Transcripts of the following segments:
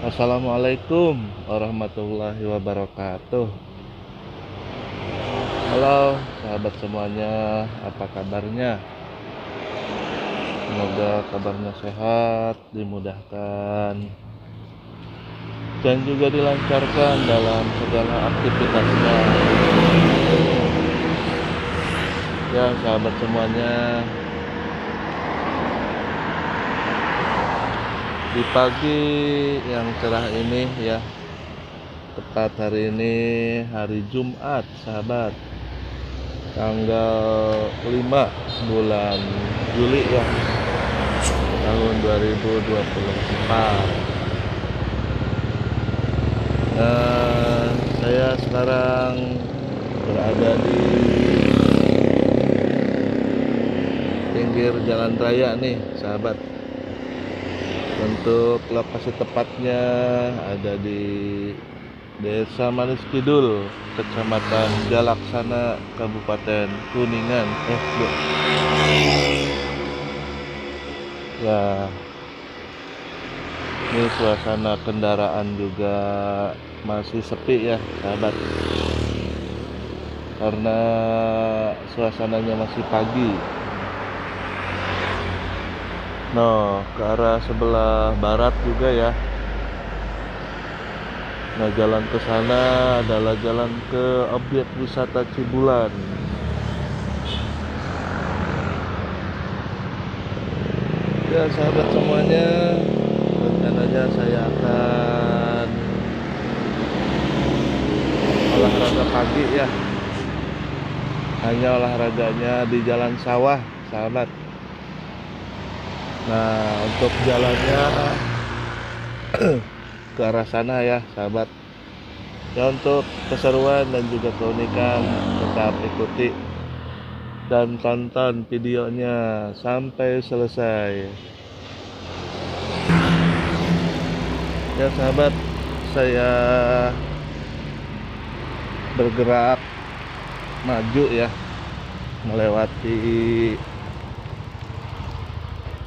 Assalamualaikum warahmatullahi wabarakatuh Halo sahabat semuanya apa kabarnya Semoga kabarnya sehat dimudahkan dan juga dilancarkan dalam segala aktivitasnya ya sahabat semuanya di pagi yang cerah ini ya tepat hari ini hari Jumat sahabat tanggal 5 bulan Juli ya tahun 2024 nah, saya sekarang berada di pinggir jalan raya nih sahabat untuk lokasi tepatnya ada di Desa Manis Kidul, Kecamatan Jalaksana, Kabupaten Kuningan. Eh, loh. Ya, ini suasana kendaraan juga masih sepi ya, sahabat. Karena suasananya masih pagi, No ke arah sebelah barat juga ya. Nah, jalan ke sana adalah jalan ke objek wisata Cibulan. Ya, sahabat semuanya, rencananya saya akan olahraga pagi ya. Hanya olahraganya di jalan sawah, sahabat. Nah, untuk jalannya ke arah sana ya, sahabat. Ya untuk keseruan dan juga keunikan tetap ikuti dan tonton videonya sampai selesai. Ya sahabat, saya bergerak maju ya melewati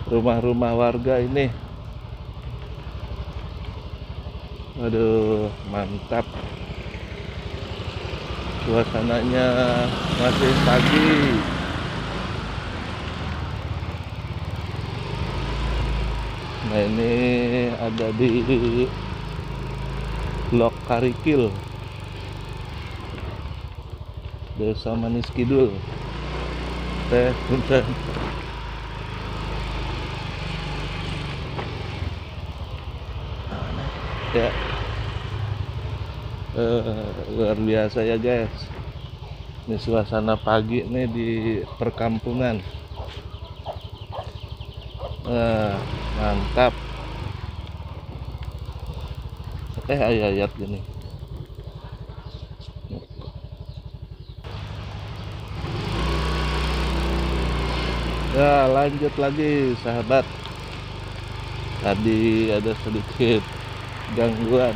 rumah-rumah warga ini aduh mantap suasananya masih pagi nah ini ada di Blok Karikil Desa Manis Kidul Teh Punten ya luar biasa ya guys ini suasana pagi nih di perkampungan eh, mantap eh ayat-ayat gini ya lanjut lagi sahabat tadi ada sedikit gangguan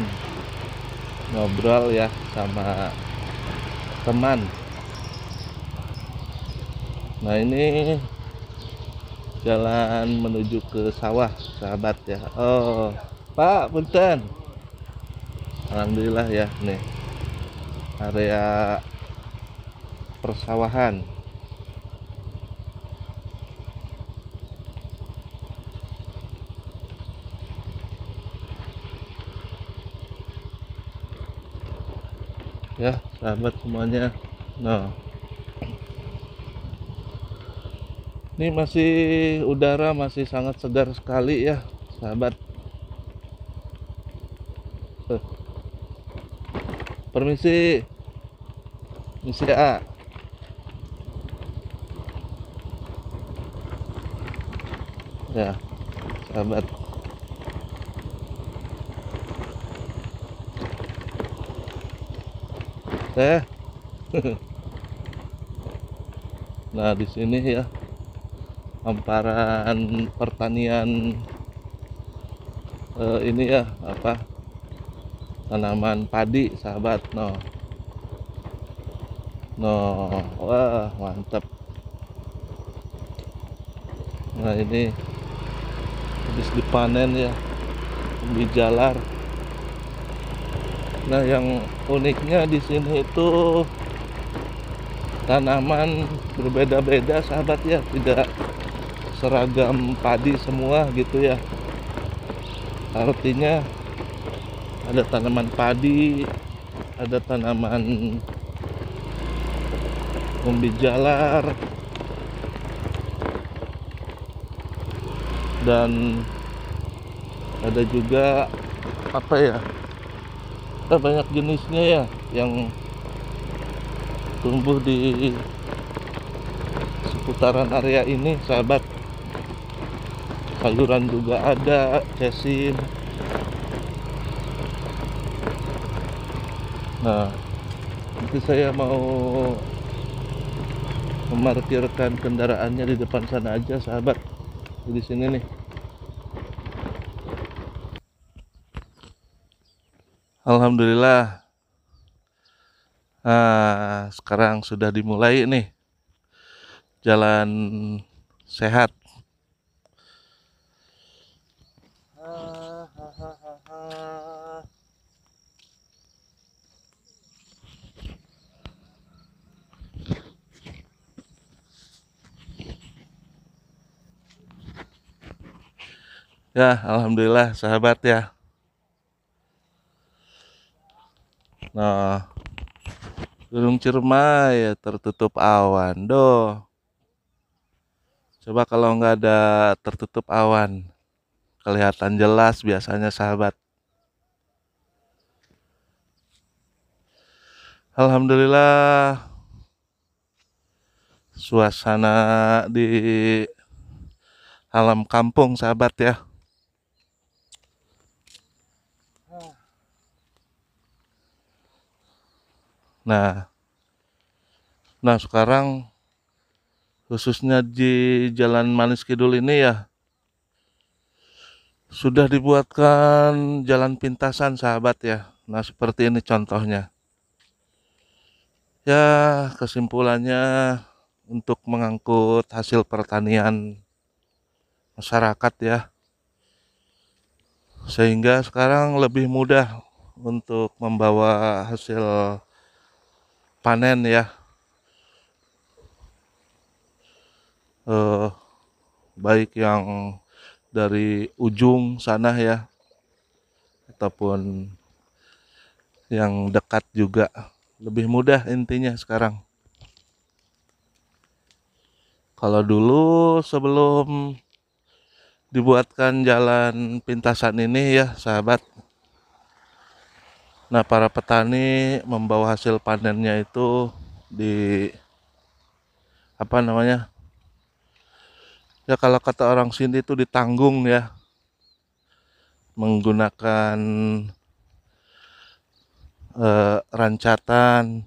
ngobrol ya sama teman nah ini jalan menuju ke sawah sahabat ya oh pak punten alhamdulillah ya nih area persawahan ya sahabat semuanya nah ini masih udara masih sangat segar sekali ya sahabat eh. permisi misi A ya sahabat teh nah di sini ya hamparan pertanian eh, ini ya apa tanaman padi sahabat no no wah mantap nah ini habis dipanen ya bijalar Nah, yang uniknya di sini itu tanaman berbeda-beda, sahabat ya, tidak seragam padi semua gitu ya. Artinya ada tanaman padi, ada tanaman umbi jalar dan ada juga apa ya ternyata banyak jenisnya ya yang tumbuh di seputaran area ini sahabat sayuran juga ada cesin nah itu saya mau memarkirkan kendaraannya di depan sana aja sahabat di sini nih Alhamdulillah. Nah, sekarang sudah dimulai nih jalan sehat. Ya, alhamdulillah sahabat ya. Nah, gunung Ciremai ya, tertutup awan. Doh. Coba kalau nggak ada tertutup awan, kelihatan jelas biasanya sahabat. Alhamdulillah suasana di alam kampung sahabat ya. Nah, nah sekarang khususnya di Jalan Manis Kidul ini ya sudah dibuatkan jalan pintasan sahabat ya. Nah, seperti ini contohnya. Ya, kesimpulannya untuk mengangkut hasil pertanian masyarakat ya. Sehingga sekarang lebih mudah untuk membawa hasil panen ya eh, baik yang dari ujung sana ya ataupun yang dekat juga lebih mudah intinya sekarang kalau dulu sebelum dibuatkan jalan pintasan ini ya sahabat Nah, para petani membawa hasil panennya itu di apa namanya? Ya kalau kata orang sini itu ditanggung ya. Menggunakan eh, rancatan.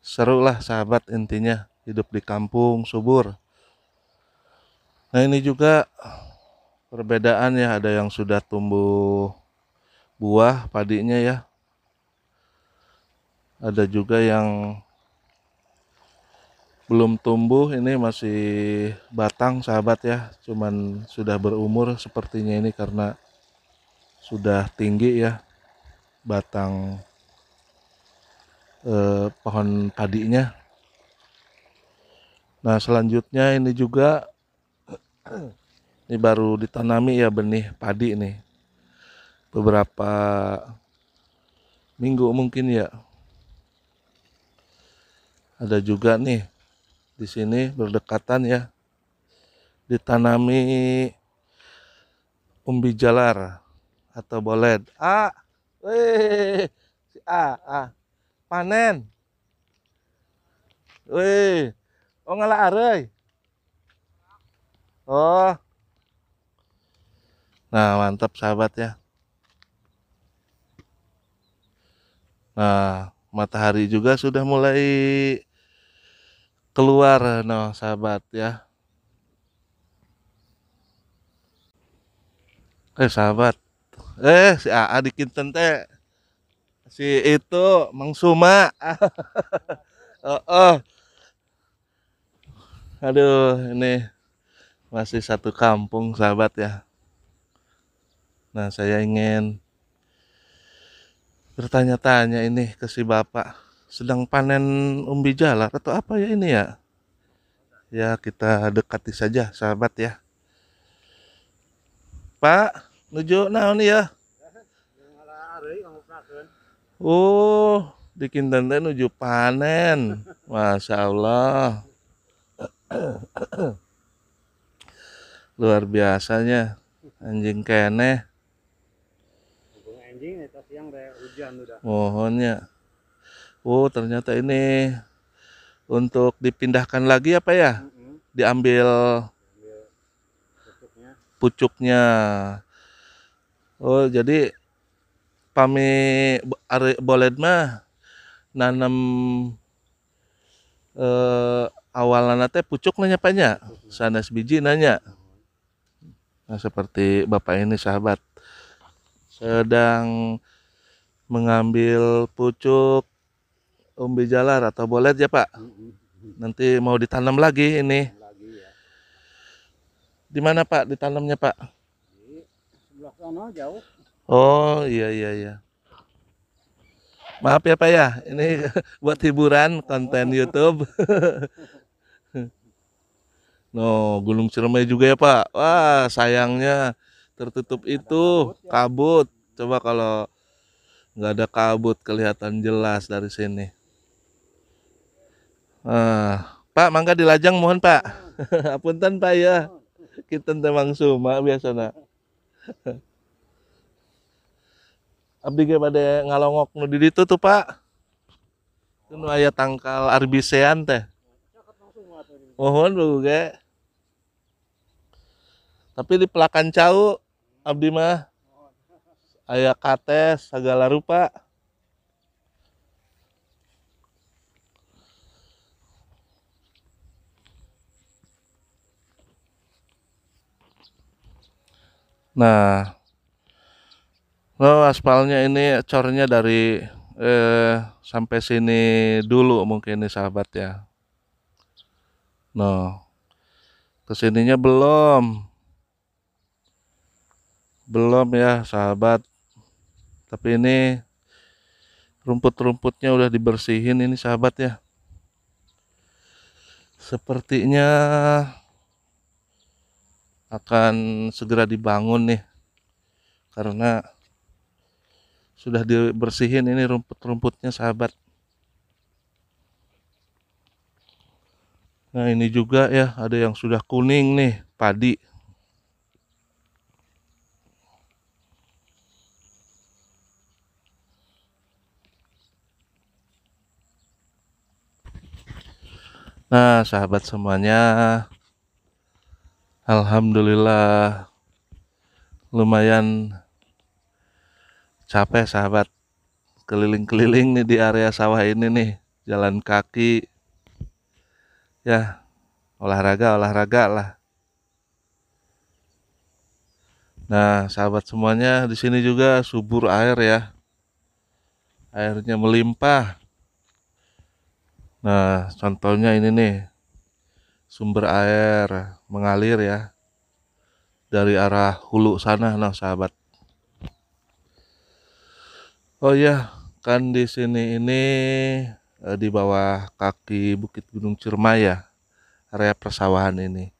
Seru lah sahabat intinya hidup di kampung subur. Nah, ini juga perbedaan ya ada yang sudah tumbuh buah padinya ya ada juga yang belum tumbuh ini masih batang sahabat ya cuman sudah berumur sepertinya ini karena sudah tinggi ya batang eh, pohon padinya nah selanjutnya ini juga Ini baru ditanami ya benih padi ini Beberapa minggu mungkin ya. Ada juga nih di sini berdekatan ya. Ditanami umbi jalar atau boled. Ah, weh, si A, A, panen. Weh, oh ngalah arai, Oh, Nah, mantap sahabat ya. Nah, matahari juga sudah mulai keluar no sahabat ya. Eh sahabat. Eh si AA di Kinten teh si itu Mang Suma. oh, oh. Aduh, ini masih satu kampung sahabat ya. Nah, saya ingin bertanya-tanya ini ke si Bapak. Sedang panen umbi jalar atau apa ya ini ya? Ya, kita dekati saja sahabat ya. Pak, menuju naon ya? Oh, bikin tante menuju panen. Masya Allah. Luar biasanya anjing keneh. Mohonnya. Oh, ternyata ini untuk dipindahkan lagi apa ya? ya? Diambil iya, pucuknya. Oh, jadi pami boleh mah nanam eh, awalan teh pucuk nanya panya Sana sebiji nanya nah seperti bapak ini sahabat sedang mengambil pucuk umbi jalar atau bolet ya Pak. Nanti mau ditanam lagi ini. Ya. Di mana Pak ditanamnya Pak? Oh iya iya iya. Maaf ya Pak ya, ini buat hiburan konten oh. YouTube. no, gulung ciremai juga ya Pak. Wah sayangnya tertutup itu ya. kabut. Coba kalau nggak ada kabut kelihatan jelas dari sini ah, Pak mangga dilajang mohon Pak apunten Pak ya kita temang suma biasa nak abdi ge pada ngalongok nu di itu tuh Pak itu aya tangkal arbisean teh mohon bu ge tapi di pelakan cau abdi mah ayah kates segala rupa nah lo aspalnya ini cornya dari eh, sampai sini dulu mungkin ini sahabat ya no kesininya belum belum ya sahabat tapi ini rumput-rumputnya udah dibersihin ini sahabat ya sepertinya akan segera dibangun nih karena sudah dibersihin ini rumput-rumputnya sahabat nah ini juga ya ada yang sudah kuning nih padi Nah, sahabat semuanya, alhamdulillah lumayan capek sahabat keliling-keliling nih di area sawah ini nih, jalan kaki. Ya, olahraga olahraga lah. Nah, sahabat semuanya, di sini juga subur air ya. Airnya melimpah. Nah, contohnya ini nih. Sumber air mengalir ya dari arah hulu sana nah sahabat. Oh iya, kan di sini ini eh, di bawah kaki Bukit Gunung Ciremai ya, area persawahan ini.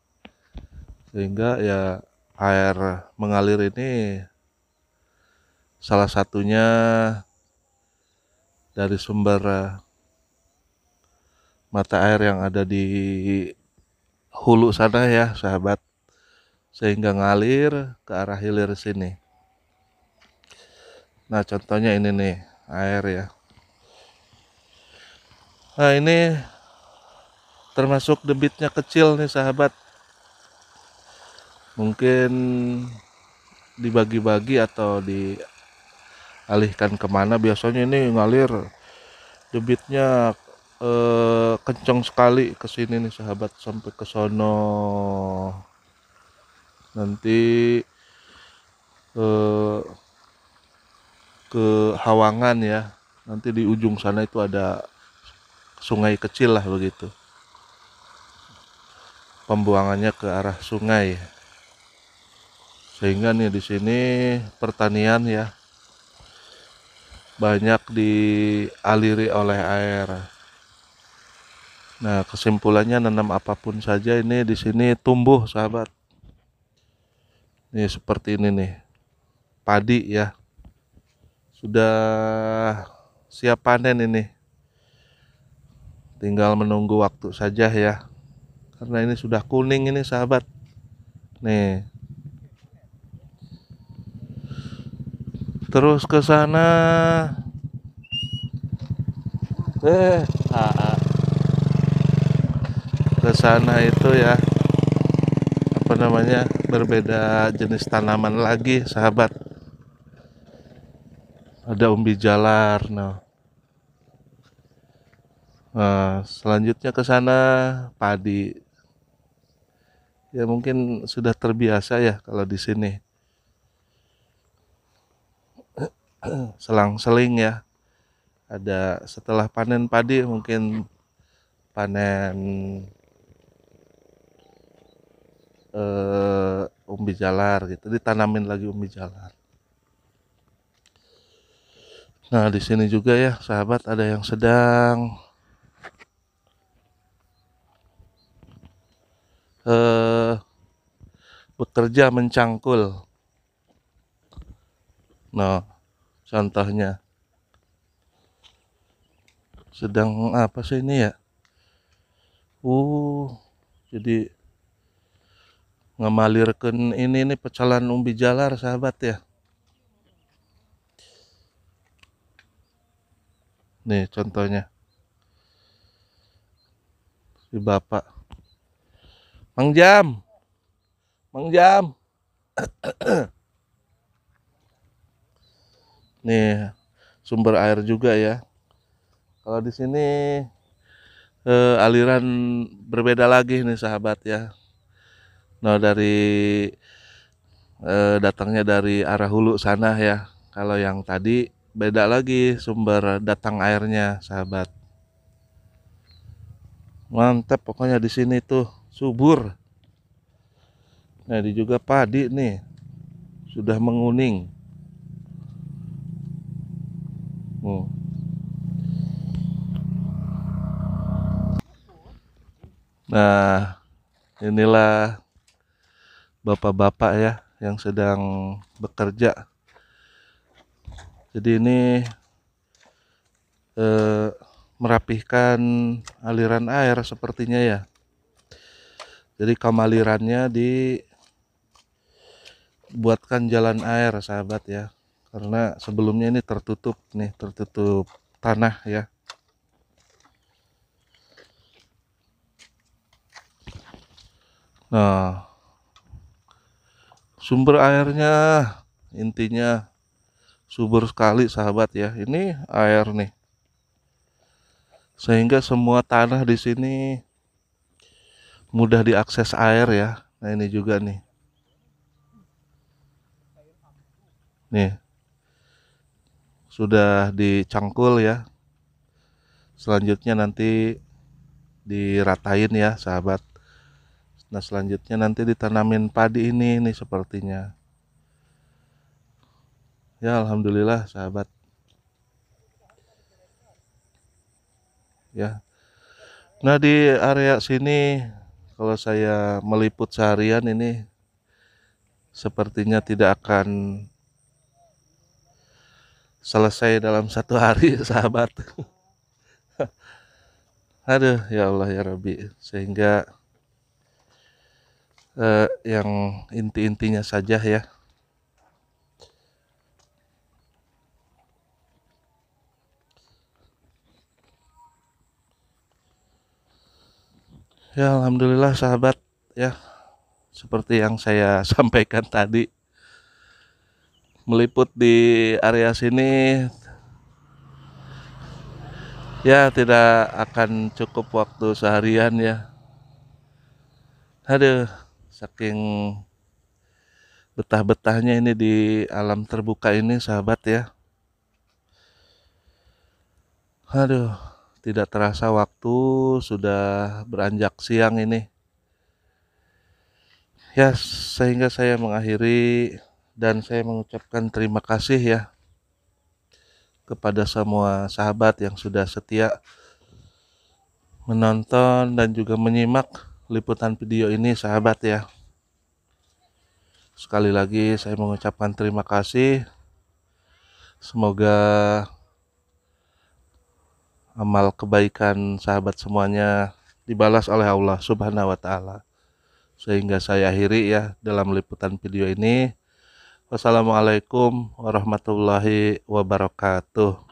Sehingga ya air mengalir ini salah satunya dari sumber eh, mata air yang ada di hulu sana ya sahabat sehingga ngalir ke arah hilir sini nah contohnya ini nih air ya nah ini termasuk debitnya kecil nih sahabat mungkin dibagi-bagi atau dialihkan kemana biasanya ini ngalir debitnya eh, kencang sekali ke sini nih sahabat sampai ke sono nanti eh, ke Hawangan ya nanti di ujung sana itu ada sungai kecil lah begitu pembuangannya ke arah sungai sehingga nih di sini pertanian ya banyak dialiri oleh air Nah, kesimpulannya nanam apapun saja ini di sini tumbuh, sahabat. Nih seperti ini nih. Padi ya. Sudah siap panen ini. Tinggal menunggu waktu saja ya. Karena ini sudah kuning ini, sahabat. Nih. Terus ke sana. Eh, ah, ah ke sana itu ya apa namanya berbeda jenis tanaman lagi sahabat ada umbi jalar nah Nah, selanjutnya ke sana padi. Ya mungkin sudah terbiasa ya kalau di sini. Selang-seling ya. Ada setelah panen padi mungkin panen uh, umbi jalar gitu ditanamin lagi umbi jalar nah di sini juga ya sahabat ada yang sedang uh, bekerja mencangkul nah contohnya sedang apa sih ini ya uh jadi ngemalirkan ini nih pecalan umbi jalar sahabat ya nih contohnya si bapak Mang Jam Mang Jam nih sumber air juga ya kalau di sini eh, aliran berbeda lagi nih sahabat ya Nah dari eh, datangnya dari arah hulu sana ya. Kalau yang tadi beda lagi sumber datang airnya, sahabat. Mantap pokoknya di sini tuh subur. Nah, di juga padi nih. Sudah menguning. Oh. Nah, inilah bapak-bapak ya yang sedang bekerja. Jadi ini eh, merapihkan aliran air sepertinya ya. Jadi kamalirannya dibuatkan jalan air sahabat ya. Karena sebelumnya ini tertutup nih, tertutup tanah ya. Nah, sumber airnya intinya subur sekali sahabat ya ini air nih sehingga semua tanah di sini mudah diakses air ya nah ini juga nih nih sudah dicangkul ya selanjutnya nanti diratain ya sahabat Nah selanjutnya nanti ditanamin padi ini ini sepertinya. Ya alhamdulillah sahabat. Ya. Nah di area sini kalau saya meliput seharian ini sepertinya tidak akan selesai dalam satu hari sahabat. Aduh ya Allah ya Rabbi sehingga eh, yang inti-intinya saja ya ya alhamdulillah sahabat ya seperti yang saya sampaikan tadi meliput di area sini ya tidak akan cukup waktu seharian ya aduh saking betah-betahnya ini di alam terbuka ini sahabat ya aduh tidak terasa waktu sudah beranjak siang ini ya sehingga saya mengakhiri dan saya mengucapkan terima kasih ya kepada semua sahabat yang sudah setia menonton dan juga menyimak liputan video ini sahabat ya sekali lagi saya mengucapkan terima kasih semoga amal kebaikan sahabat semuanya dibalas oleh Allah subhanahu wa ta'ala sehingga saya akhiri ya dalam liputan video ini wassalamualaikum warahmatullahi wabarakatuh